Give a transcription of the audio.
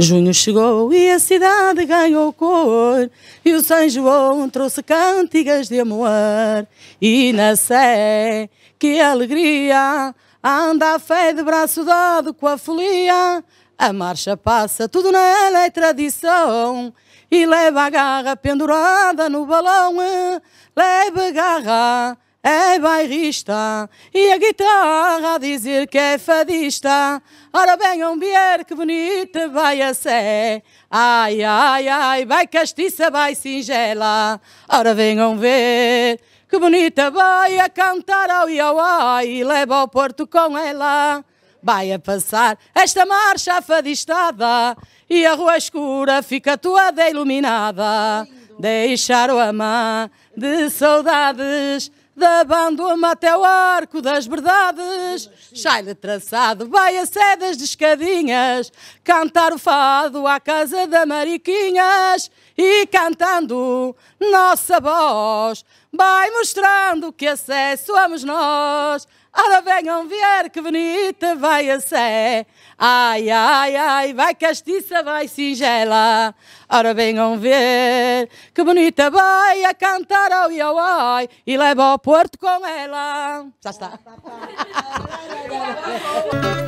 Junho chegou e a cidade ganhou cor, e o São João trouxe cânticas de amor. E na Sé, que alegria, anda a fé de braço dado com a folia. A marcha passa, tudo nela é tradição, e leva a garra pendurada no balão, leva a garra é bairrista e a guitarra a dizer que é fadista. Ora bem, um que bonita vai a sé. Ai, ai, ai, vai castiça, vai singela. Ora venham ver que bonita vai a cantar ao Iauá e leva ao Porto com ela. Vai a passar esta marcha afadistada e a rua escura fica toda iluminada. Deixar o amar de saudades da Bandoma até o Arco das Verdades. chai de traçado, vai a sedas de escadinhas, cantar o fado à casa da Mariquinhas. E cantando nossa voz, vai mostrando que acesso é, somos nós. Ora venham ver que bonita vai a sé. Ai, ai, ai, vai castiça, vai singela. Ora venham ver, que bonita vai a cantar ao iauai e leva ao Porto com ela. Ya Já está.